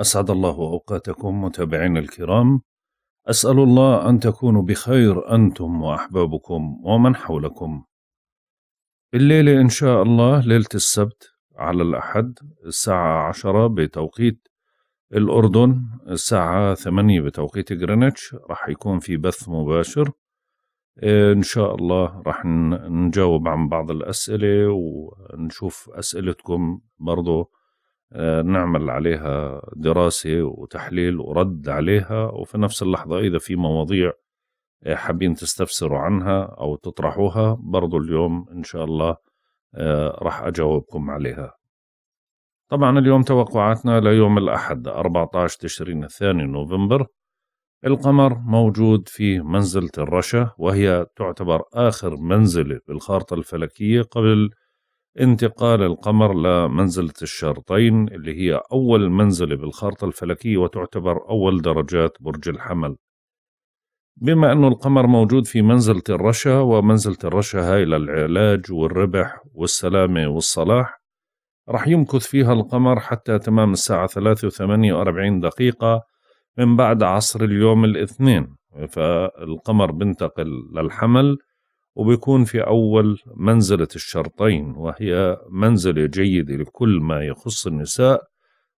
أسعد الله أوقاتكم متابعين الكرام أسأل الله أن تكونوا بخير أنتم وأحبابكم ومن حولكم الليلة إن شاء الله ليلة السبت على الأحد الساعة عشرة بتوقيت الأردن الساعة ثمانية بتوقيت جرينتش رح يكون في بث مباشر إن شاء الله رح نجاوب عن بعض الأسئلة ونشوف أسئلتكم برضو آه، نعمل عليها دراسة وتحليل ورد عليها وفي نفس اللحظة إذا في مواضيع آه، حابين تستفسروا عنها أو تطرحوها برضو اليوم إن شاء الله آه، راح أجاوبكم عليها طبعا اليوم توقعاتنا ليوم الأحد 14 تشرين الثاني نوفمبر القمر موجود في منزلة الرشا وهي تعتبر آخر منزلة بالخارطة الفلكية قبل انتقال القمر لمنزلة الشرطين اللي هي أول منزلة بالخارطة الفلكية وتعتبر أول درجات برج الحمل بما أنه القمر موجود في منزلة الرشا ومنزلة الرشا هاي للعلاج والربح والسلامة والصلاح رح يمكث فيها القمر حتى تمام الساعة 3 دقيقة من بعد عصر اليوم الاثنين فالقمر بنتقل للحمل وبيكون في أول منزلة الشرطين وهي منزلة جيدة لكل ما يخص النساء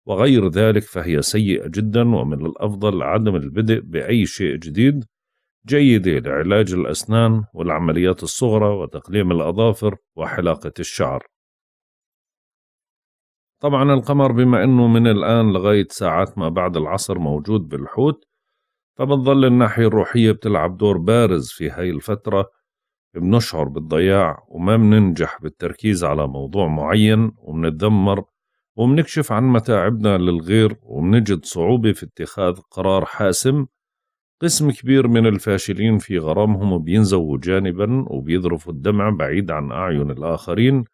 وغير ذلك فهي سيئة جدا ومن الأفضل عدم البدء بأي شيء جديد جيدة لعلاج الأسنان والعمليات الصغرى وتقليم الأظافر وحلاقة الشعر طبعا القمر بما أنه من الآن لغاية ساعات ما بعد العصر موجود بالحوت فبتظل الناحية الروحية بتلعب دور بارز في هاي الفترة بنشعر بالضياع وما بننجح بالتركيز على موضوع معين وبنتدمر وبنكشف عن متاعبنا للغير وبنجد صعوبة في اتخاذ قرار حاسم قسم كبير من الفاشلين في غرامهم بينزووا جانبا وبيذرفوا الدمع بعيد عن أعين الآخرين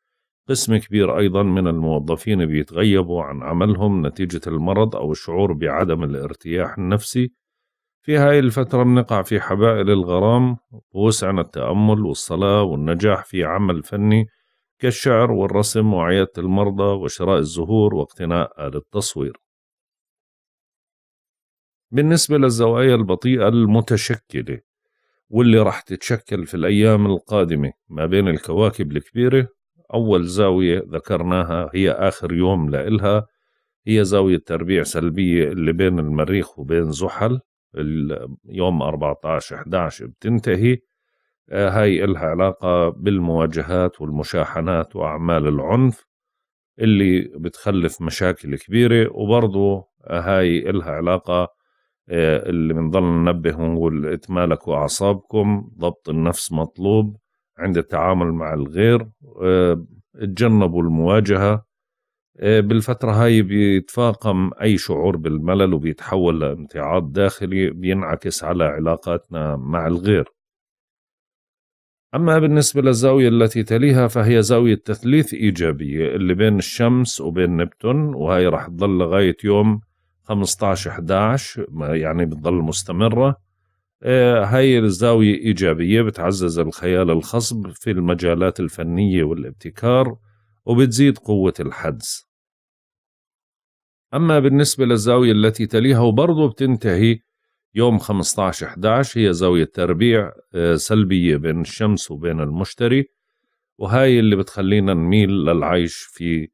قسم كبير أيضا من الموظفين بيتغيبوا عن عملهم نتيجة المرض أو الشعور بعدم الارتياح النفسي في هاي الفترة بنقع في حبائل الغرام ووسعنا التأمل والصلاة والنجاح في عمل فني كالشعر والرسم وعيادة المرضى وشراء الزهور واقتناء آلة التصوير بالنسبة للزوايا البطيئة المتشكلة واللي راح تتشكل في الأيام القادمة ما بين الكواكب الكبيرة أول زاوية ذكرناها هي آخر يوم لإلها هي زاوية تربيع سلبية اللي بين المريخ وبين زحل يوم 14 11 بتنتهي آه، هاي إلها علاقة بالمواجهات والمشاحنات وأعمال العنف اللي بتخلف مشاكل كبيرة وبرضه هاي إلها علاقة آه، اللي بنضل ننبه ونقول اتمالكوا أعصابكم ضبط النفس مطلوب عند التعامل مع الغير اتجنبوا آه، المواجهة آه، بالفترة هاي بيتفاقم أي شعور بالملل وبيتحول لامتعاض داخلي بينعكس على علاقاتنا مع الغير أما بالنسبة للزاوية التي تليها فهي زاوية تثليث إيجابية اللي بين الشمس وبين نبتون وهي رح تظل لغاية يوم 15-11 يعني بتظل مستمرة آه، هاي الزاوية إيجابية بتعزز الخيال الخصب في المجالات الفنية والابتكار وبتزيد قوة الحدس أما بالنسبة للزاوية التي تليها وبرضه بتنتهي يوم 15/11 هي زاوية تربيع آه، سلبية بين الشمس وبين المشتري وهاي اللي بتخلينا نميل للعيش في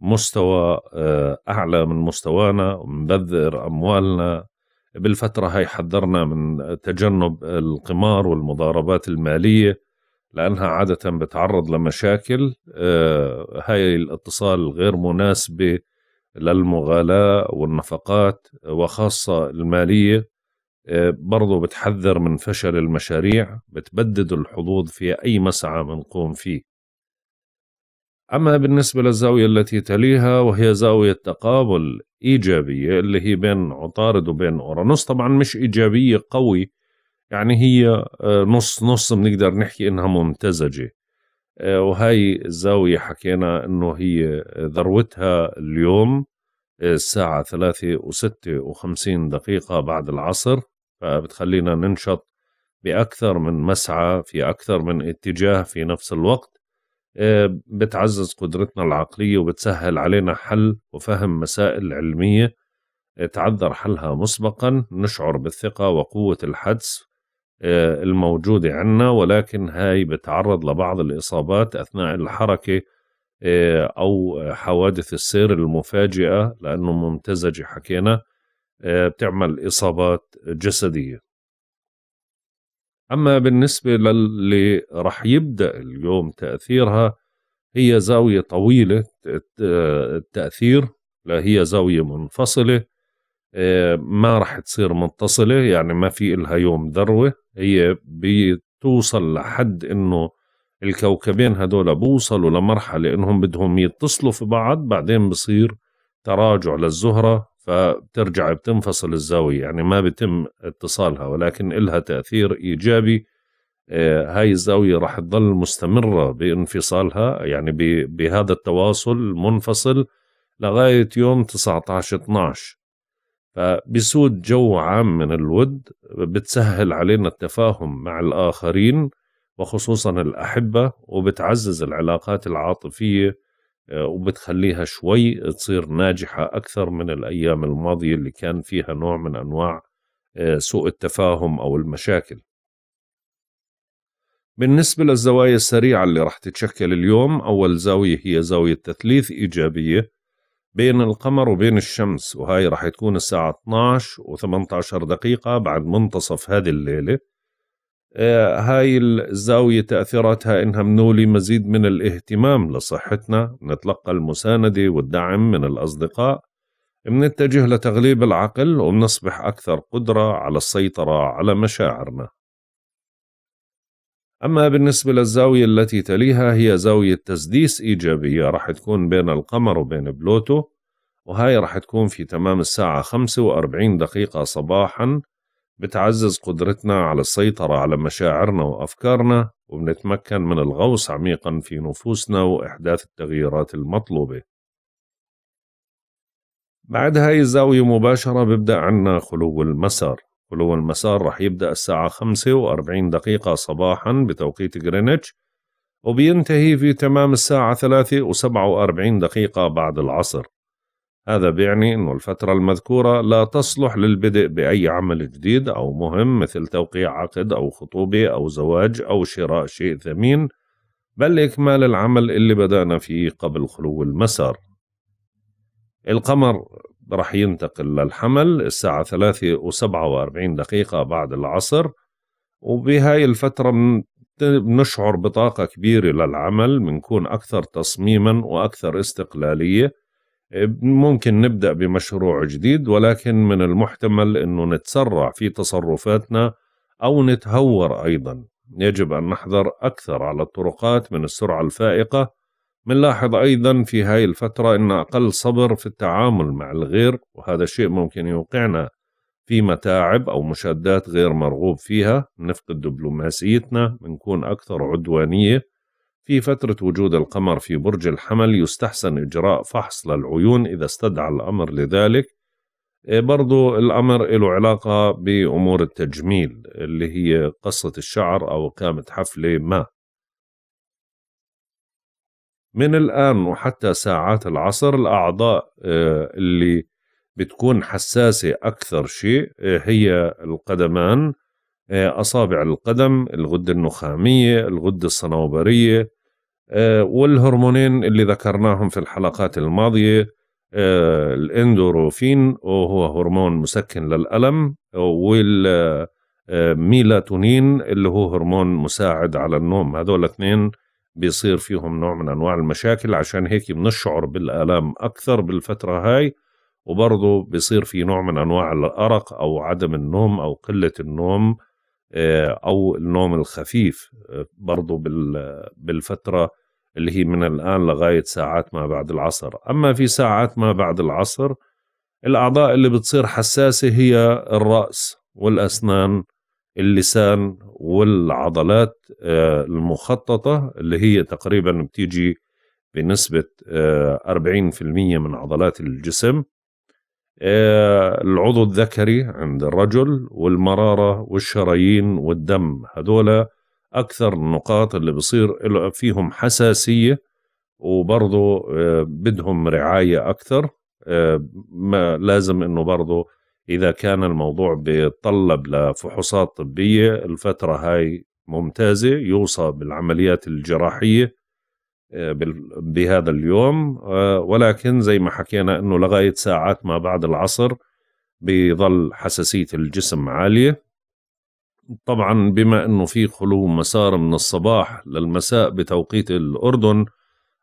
مستوى آه، أعلى من مستوانا ونبذر أموالنا بالفترة هاي حذرنا من تجنب القمار والمضاربات المالية لأنها عادة بتعرض لمشاكل آه، هاي الاتصال غير مناسبة للمغالاة والنفقات وخاصة المالية آه، برضو بتحذر من فشل المشاريع بتبدد الحظوظ في أي مسعى بنقوم فيه أما بالنسبة للزاوية التي تليها وهي زاوية تقابل إيجابية اللي هي بين عطارد وبين أورانوس طبعا مش إيجابية قوي يعني هي آه، نص نص بنقدر نحكي إنها ممتزجة آه، وهي الزاوية حكينا أنه هي ذروتها اليوم آه، الساعة ثلاثة وستة وخمسين دقيقة بعد العصر فبتخلينا ننشط بأكثر من مسعى في أكثر من اتجاه في نفس الوقت آه، بتعزز قدرتنا العقلية وبتسهل علينا حل وفهم مسائل علمية تعذر حلها مسبقا نشعر بالثقة وقوة الحدس آه، الموجودة عندنا ولكن هاي بتعرض لبعض الإصابات أثناء الحركة آه، أو حوادث السير المفاجئة لأنه ممتزجة حكينا آه، بتعمل إصابات جسدية أما بالنسبة للي رح يبدأ اليوم تأثيرها هي زاوية طويلة التأثير لا هي زاوية منفصلة آه، ما راح تصير متصلة يعني ما في إلها يوم ذروة هي بتوصل لحد إنه الكوكبين هدول بوصلوا لمرحلة إنهم بدهم يتصلوا في بعض بعدين بصير تراجع للزهرة فبترجع بتنفصل الزاوية يعني ما بتم اتصالها ولكن إلها تأثير إيجابي آه، هاي الزاوية راح تظل مستمرة بانفصالها يعني بهذا التواصل منفصل لغاية يوم 19 12 فبسود جو عام من الود بتسهل علينا التفاهم مع الآخرين وخصوصا الأحبة وبتعزز العلاقات العاطفية آه، وبتخليها شوي تصير ناجحة أكثر من الأيام الماضية اللي كان فيها نوع من أنواع آه، سوء التفاهم أو المشاكل بالنسبة للزوايا السريعة اللي راح تتشكل اليوم أول زاوية هي زاوية تثليث إيجابية بين القمر وبين الشمس وهاي راح تكون الساعة 12 و18 دقيقة بعد منتصف هذه الليلة آه، هاي الزاوية تأثيراتها إنها منولي مزيد من الاهتمام لصحتنا نتلقى المساندة والدعم من الأصدقاء منتجه لتغليب العقل ومنصبح أكثر قدرة على السيطرة على مشاعرنا أما بالنسبة للزاوية التي تليها هي زاوية تسديس إيجابية راح تكون بين القمر وبين بلوتو وهاي راح تكون في تمام الساعة 45 دقيقة صباحا بتعزز قدرتنا على السيطرة على مشاعرنا وأفكارنا وبنتمكن من الغوص عميقا في نفوسنا وإحداث التغييرات المطلوبة بعد هاي الزاوية مباشرة ببدأ عنا خلو المسار ولو المسار رح يبدأ الساعة خمسة وأربعين دقيقة صباحا بتوقيت غرينتش وبينتهي في تمام الساعة ثلاثة وسبعة وأربعين دقيقة بعد العصر هذا بيعني أن الفترة المذكورة لا تصلح للبدء بأي عمل جديد أو مهم مثل توقيع عقد أو خطوبة أو زواج أو شراء شيء ثمين بل إكمال العمل اللي بدأنا فيه قبل خلو المسار القمر راح ينتقل للحمل الساعة ثلاثة وسبعة وأربعين دقيقة بعد العصر وبهاي الفترة بنشعر بطاقة كبيرة للعمل بنكون أكثر تصميما وأكثر استقلالية ممكن نبدأ بمشروع جديد ولكن من المحتمل أنه نتسرع في تصرفاتنا أو نتهور أيضا يجب أن نحذر أكثر على الطرقات من السرعة الفائقة بنلاحظ أيضا في هاي الفترة أن أقل صبر في التعامل مع الغير وهذا الشيء ممكن يوقعنا في متاعب أو مشادات غير مرغوب فيها نفقد دبلوماسيتنا بنكون أكثر عدوانية في فترة وجود القمر في برج الحمل يستحسن إجراء فحص للعيون إذا استدعى الأمر لذلك إيه، برضو الأمر له علاقة بأمور التجميل اللي هي قصة الشعر أو إقامة حفلة ما من الآن وحتى ساعات العصر الأعضاء آه، اللي بتكون حساسة أكثر شيء آه، هي القدمان آه، أصابع القدم الغدة النخامية الغدة الصنوبرية والهرمونين اللي ذكرناهم في الحلقات الماضية الاندوروفين وهو هرمون مسكن للألم والميلاتونين اللي هو هرمون مساعد على النوم هذول الاثنين بيصير فيهم نوع من أنواع المشاكل عشان هيك بنشعر بالآلام أكثر بالفترة هاي وبرضه بيصير في نوع من أنواع الأرق أو عدم النوم أو قلة النوم آه، أو النوم الخفيف آه، برضه بالفترة اللي هي من الآن لغاية ساعات ما بعد العصر أما في ساعات ما بعد العصر الأعضاء اللي بتصير حساسة هي الرأس والأسنان اللسان والعضلات آه، المخططة اللي هي تقريبا بتيجي بنسبة 40% آه، من عضلات الجسم آه، العضو الذكري عند الرجل والمرارة والشرايين والدم هذول أكثر النقاط اللي بصير فيهم حساسية وبرضه بدهم رعاية أكثر ما لازم أنه برضه إذا كان الموضوع بيتطلب لفحوصات طبية الفترة هاي ممتازة يوصى بالعمليات الجراحية آه، بهذا اليوم آه، ولكن زي ما حكينا أنه لغاية ساعات ما بعد العصر بيظل حساسية الجسم عالية طبعا بما أنه في خلو مسار من الصباح للمساء بتوقيت الأردن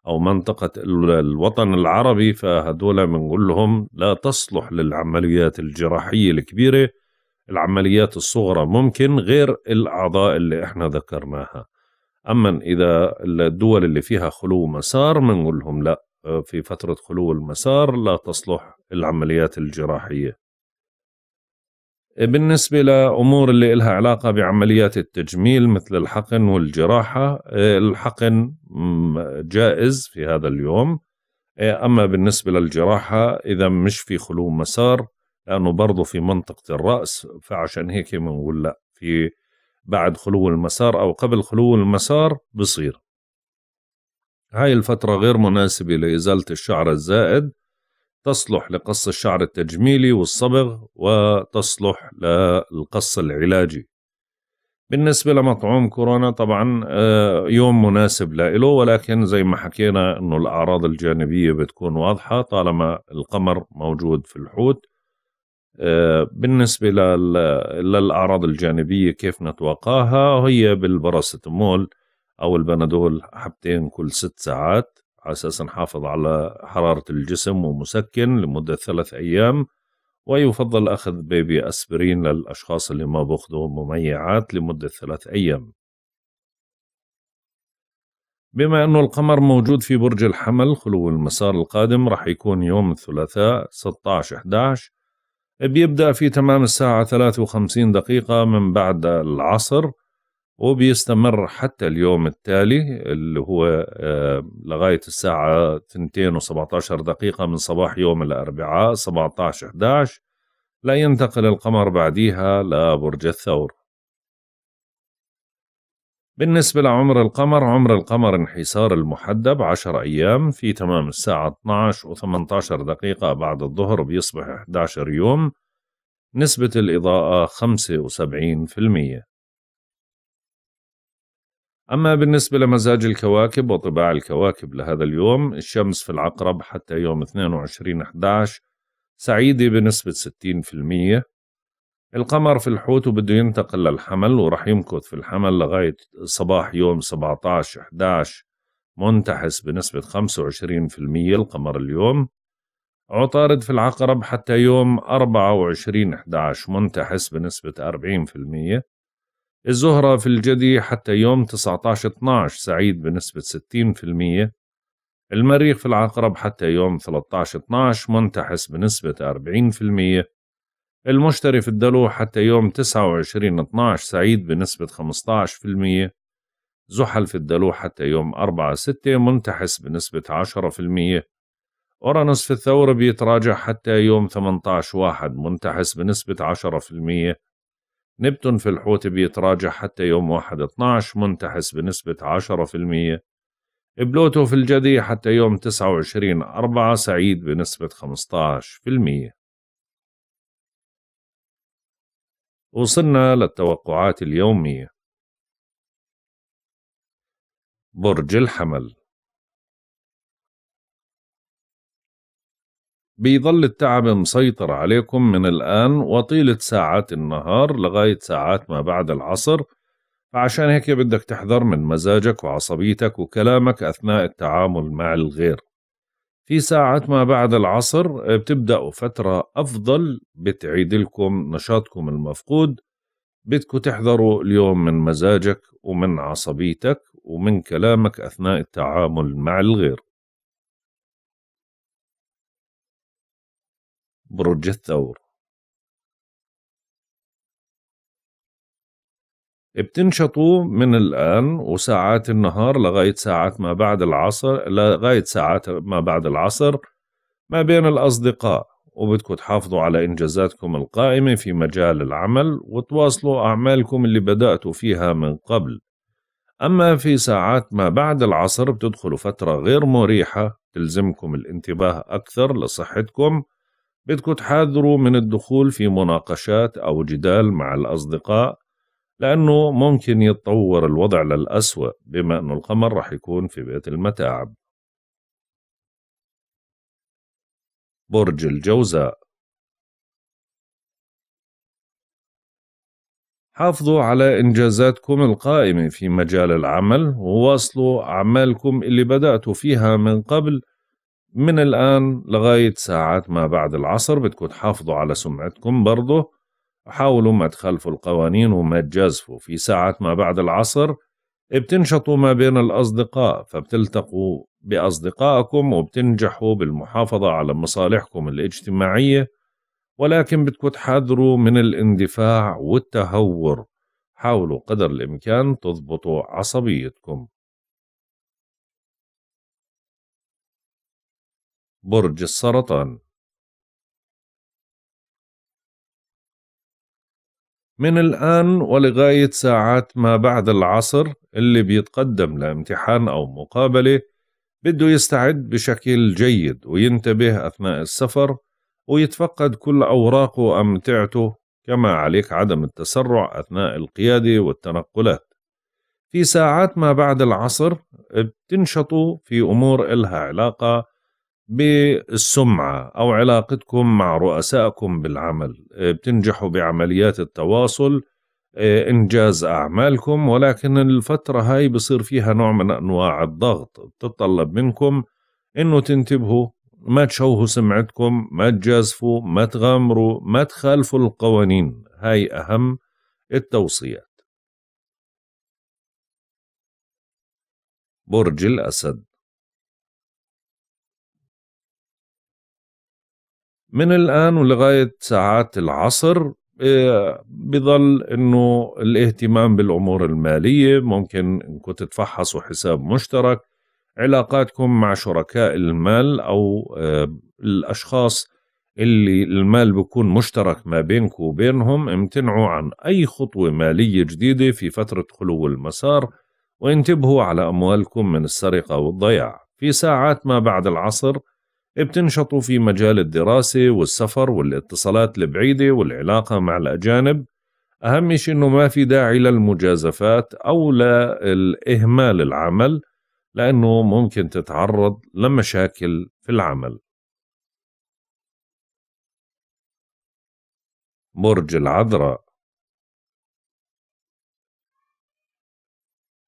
او منطقه الوطن العربي فهذول بنقول لهم لا تصلح للعمليات الجراحيه الكبيره العمليات الصغرى ممكن غير الاعضاء اللي احنا ذكرناها اما اذا الدول اللي فيها خلو مسار بنقول لهم لا في فتره خلو المسار لا تصلح العمليات الجراحيه بالنسبة لأمور اللي إلها علاقة بعمليات التجميل مثل الحقن والجراحة آه، الحقن جائز في هذا اليوم آه، أما بالنسبة للجراحة إذا مش في خلو مسار لأنه برضه في منطقة الرأس فعشان هيك بنقول لا في بعد خلو المسار أو قبل خلو المسار بصير هاي الفترة غير مناسبة لإزالة الشعر الزائد تصلح لقص الشعر التجميلي والصبغ وتصلح للقص العلاجي بالنسبة لمطعوم كورونا طبعا آه، يوم مناسب لإله ولكن زي ما حكينا أنه الأعراض الجانبية بتكون واضحة طالما القمر موجود في الحوت آه، بالنسبة للأعراض الجانبية كيف نتوقاها هي بالبراستمول أو البنادول حبتين كل ست ساعات على أساس نحافظ على حرارة الجسم ومسكن لمدة ثلاث أيام ويفضل أخذ بيبي أسبرين للأشخاص اللي ما بأخذوا مميعات لمدة ثلاث أيام بما أنه القمر موجود في برج الحمل خلو المسار القادم راح يكون يوم الثلاثاء 16-11 بيبدأ في تمام الساعة 53 دقيقة من بعد العصر وبيستمر حتى اليوم التالي اللي هو آه، لغاية الساعة 2 و17 دقيقة من صباح يوم الأربعاء 17 11 لا ينتقل القمر بعديها لبرج الثور بالنسبة لعمر القمر عمر القمر انحسار المحدب 10 أيام في تمام الساعة 12 و18 دقيقة بعد الظهر بيصبح 11 يوم نسبة الإضاءة 75% أما بالنسبة لمزاج الكواكب وطباع الكواكب لهذا اليوم الشمس في العقرب حتى يوم 22/11 سعيدة بنسبة 60% القمر في الحوت وبده ينتقل للحمل ورح يمكث في الحمل لغاية صباح يوم 17/11 منتحس بنسبة 25% القمر اليوم عطارد في العقرب حتى يوم 24/11 منتحس بنسبة 40% الزهرة في الجدي حتى يوم 19-12 سعيد بنسبة 60% المريخ في العقرب حتى يوم 13-12 منتحس بنسبة 40% المشتري في الدلو حتى يوم 29-12 سعيد بنسبة 15% زحل في الدلو حتى يوم 4-6 منتحس بنسبة 10% أورانوس في الثور بيتراجع حتى يوم 18 واحد منتحس بنسبة 10% نبتون في الحوت بيتراجع حتى يوم 1/12 منتحس بنسبة 10% بلوتو في الجدي حتى يوم 29 أربعة سعيد بنسبة 15% وصلنا للتوقعات اليومية برج الحمل بيظل التعب مسيطر عليكم من الآن وطيلة ساعات النهار لغاية ساعات ما بعد العصر فعشان هيك بدك تحذر من مزاجك وعصبيتك وكلامك أثناء التعامل مع الغير في ساعات ما بعد العصر بتبدأوا فترة أفضل بتعيد لكم نشاطكم المفقود بدكم تحذروا اليوم من مزاجك ومن عصبيتك ومن كلامك أثناء التعامل مع الغير برج الثور بتنشطوا من الآن وساعات النهار لغاية ساعات ما بعد العصر لغاية ساعات ما بعد العصر ما بين الأصدقاء وبدكم تحافظوا على إنجازاتكم القائمة في مجال العمل وتواصلوا أعمالكم اللي بدأتوا فيها من قبل أما في ساعات ما بعد العصر بتدخلوا فترة غير مريحة تلزمكم الانتباه أكثر لصحتكم بدكم تحاذروا من الدخول في مناقشات أو جدال مع الأصدقاء لأنه ممكن يتطور الوضع للأسوأ بما أن القمر رح يكون في بيت المتاعب برج الجوزاء حافظوا على إنجازاتكم القائمة في مجال العمل وواصلوا أعمالكم اللي بدأتوا فيها من قبل من الآن لغاية ساعات ما بعد العصر بتكون حافظوا على سمعتكم برضه حاولوا ما تخالفوا القوانين وما تجازفوا في ساعات ما بعد العصر بتنشطوا ما بين الأصدقاء فبتلتقوا بأصدقائكم وبتنجحوا بالمحافظة على مصالحكم الاجتماعية ولكن بدكم تحذروا من الاندفاع والتهور حاولوا قدر الإمكان تضبطوا عصبيتكم برج السرطان من الآن ولغاية ساعات ما بعد العصر اللي بيتقدم لامتحان أو مقابلة بده يستعد بشكل جيد وينتبه أثناء السفر ويتفقد كل أوراقه وأمتعته كما عليك عدم التسرع أثناء القيادة والتنقلات في ساعات ما بعد العصر بتنشطوا في أمور إلها علاقة بالسمعة أو علاقتكم مع رؤسائكم بالعمل آه، بتنجحوا بعمليات التواصل آه، إنجاز أعمالكم ولكن الفترة هاي بصير فيها نوع من أنواع الضغط بتطلب منكم إنه تنتبهوا ما تشوهوا سمعتكم ما تجازفوا ما تغامروا ما تخالفوا القوانين هاي أهم التوصيات برج الأسد من الآن ولغاية ساعات العصر آه، بظل انه الاهتمام بالامور الماليه ممكن انكم تتفحصوا حساب مشترك علاقاتكم مع شركاء المال او آه، الاشخاص اللي المال بيكون مشترك ما بينكم وبينهم امتنعوا عن اي خطوه ماليه جديده في فتره خلو المسار وانتبهوا على اموالكم من السرقه والضياع في ساعات ما بعد العصر بتنشطوا في مجال الدراسة والسفر والاتصالات البعيدة والعلاقة مع الأجانب أهم شيء أنه ما في داعي للمجازفات أو لإهمال العمل لأنه ممكن تتعرض لمشاكل في العمل برج العذراء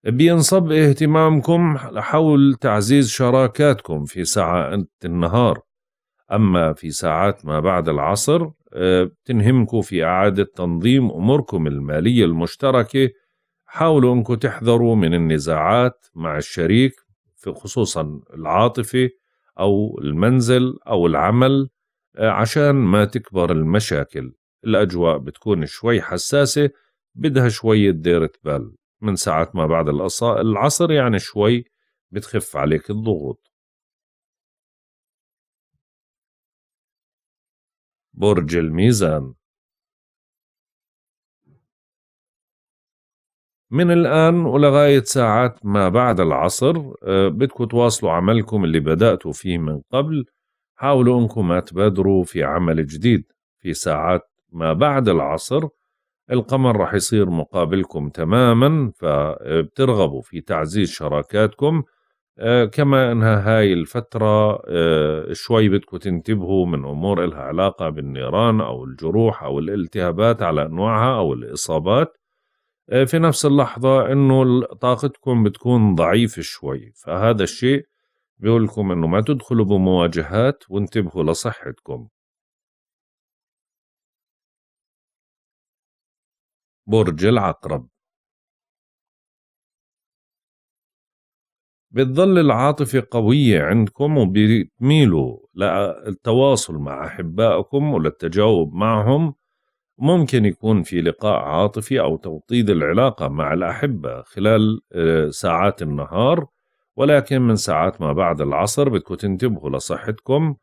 بينصب اهتمامكم حول تعزيز شراكاتكم في ساعات النهار أما في ساعات ما بعد العصر آه، تنهمكوا في إعادة تنظيم أموركم المالية المشتركة حاولوا أنكم تحذروا من النزاعات مع الشريك في خصوصا العاطفة أو المنزل أو العمل آه، عشان ما تكبر المشاكل الأجواء بتكون شوي حساسة بدها شوية ديرة بال من ساعة ما بعد العصر يعني شوي بتخف عليك الضغوط برج الميزان من الآن ولغاية ساعات ما بعد العصر آه، بدكم تواصلوا عملكم اللي بدأتوا فيه من قبل حاولوا أنكم ما تبادروا في عمل جديد في ساعات ما بعد العصر القمر راح يصير مقابلكم تماما فبترغبوا في تعزيز شراكاتكم آه، كما انها هاي الفترة آه، شوي بدكم تنتبهوا من امور الها علاقة بالنيران او الجروح او الالتهابات على انواعها او الاصابات آه، في نفس اللحظة انه طاقتكم بتكون ضعيفة شوي فهذا الشيء بيقول لكم انه ما تدخلوا بمواجهات وانتبهوا لصحتكم برج العقرب بتظل العاطفة قوية عندكم وبتميلوا للتواصل مع أحبائكم وللتجاوب معهم ممكن يكون في لقاء عاطفي أو توطيد العلاقة مع الأحبة خلال آه، ساعات النهار ولكن من ساعات ما بعد العصر بدكم تنتبهوا لصحتكم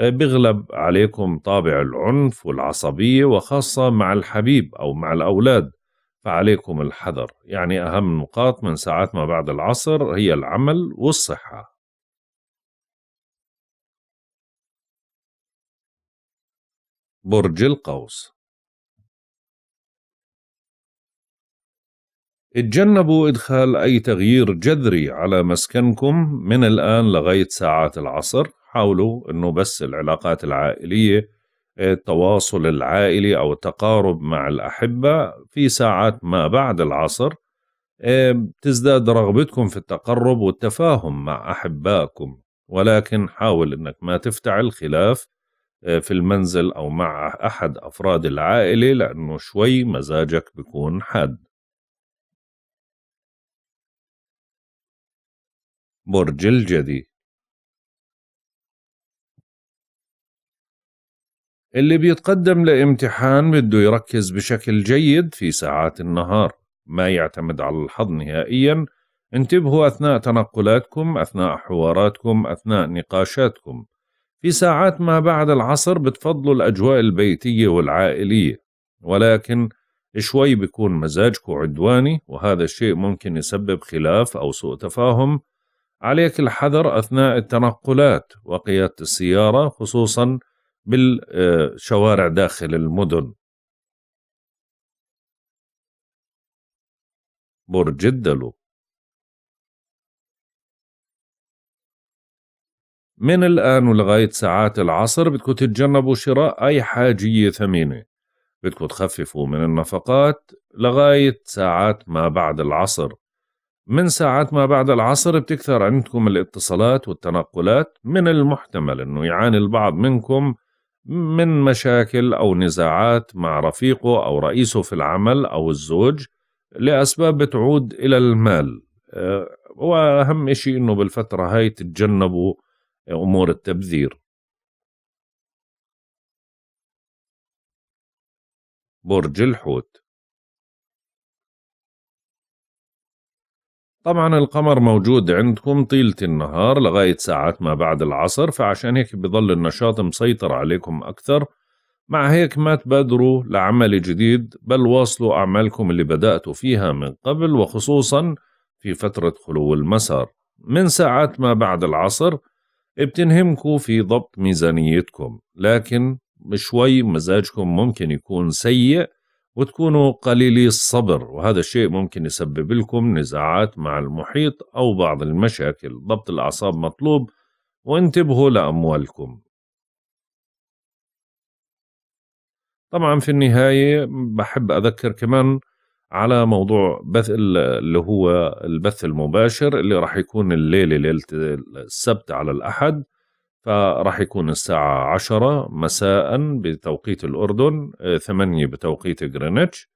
بيغلب عليكم طابع العنف والعصبية وخاصة مع الحبيب أو مع الأولاد فعليكم الحذر يعني أهم نقاط من ساعات ما بعد العصر هي العمل والصحة برج القوس اتجنبوا إدخال أي تغيير جذري على مسكنكم من الآن لغاية ساعات العصر حاولوا انه بس العلاقات العائليه آه، التواصل العائلي او التقارب مع الاحبه في ساعات ما بعد العصر آه، تزداد رغبتكم في التقرب والتفاهم مع احبائكم ولكن حاول انك ما تفتعل خلاف آه، في المنزل او مع احد افراد العائله لانه شوي مزاجك بيكون حاد برج الجدي اللي بيتقدم لامتحان بده يركز بشكل جيد في ساعات النهار ما يعتمد على الحظ نهائيا انتبهوا أثناء تنقلاتكم أثناء حواراتكم أثناء نقاشاتكم في ساعات ما بعد العصر بتفضلوا الأجواء البيتية والعائلية ولكن شوي بيكون مزاجكم عدواني وهذا الشيء ممكن يسبب خلاف أو سوء تفاهم عليك الحذر أثناء التنقلات وقيادة السيارة خصوصا بالشوارع داخل المدن برج الدلو من الآن ولغاية ساعات العصر بدكم تتجنبوا شراء أي حاجية ثمينة بدكم تخففوا من النفقات لغاية ساعات ما بعد العصر من ساعات ما بعد العصر بتكثر عندكم الاتصالات والتنقلات من المحتمل أنه يعاني البعض منكم من مشاكل أو نزاعات مع رفيقه أو رئيسه في العمل أو الزوج لأسباب بتعود إلى المال آه، وأهم شيء أنه بالفترة هاي تتجنبوا أمور التبذير برج الحوت طبعا القمر موجود عندكم طيلة النهار لغاية ساعات ما بعد العصر فعشان هيك بظل النشاط مسيطر عليكم أكثر مع هيك ما تبادروا لعمل جديد بل واصلوا أعمالكم اللي بدأتوا فيها من قبل وخصوصا في فترة خلو المسار من ساعات ما بعد العصر بتنهمكوا في ضبط ميزانيتكم لكن شوي مزاجكم ممكن يكون سيء وتكونوا قليلي الصبر وهذا الشيء ممكن يسبب لكم نزاعات مع المحيط أو بعض المشاكل ضبط الأعصاب مطلوب وانتبهوا لأموالكم طبعا في النهاية بحب أذكر كمان على موضوع بث اللي هو البث المباشر اللي راح يكون الليلة ليلة السبت على الأحد فراح يكون الساعة عشرة مساء بتوقيت الأردن آه، ثمانية بتوقيت غرينتش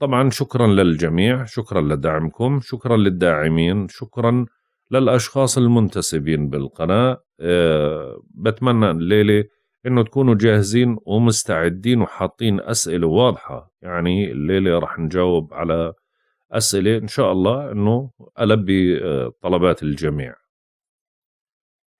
طبعا شكرا للجميع شكرا لدعمكم شكرا للداعمين شكرا للأشخاص المنتسبين بالقناة آه، بتمنى الليلة انه تكونوا جاهزين ومستعدين وحاطين اسئله واضحه يعني الليله راح نجاوب على اسئله ان شاء الله انه البي آه، طلبات الجميع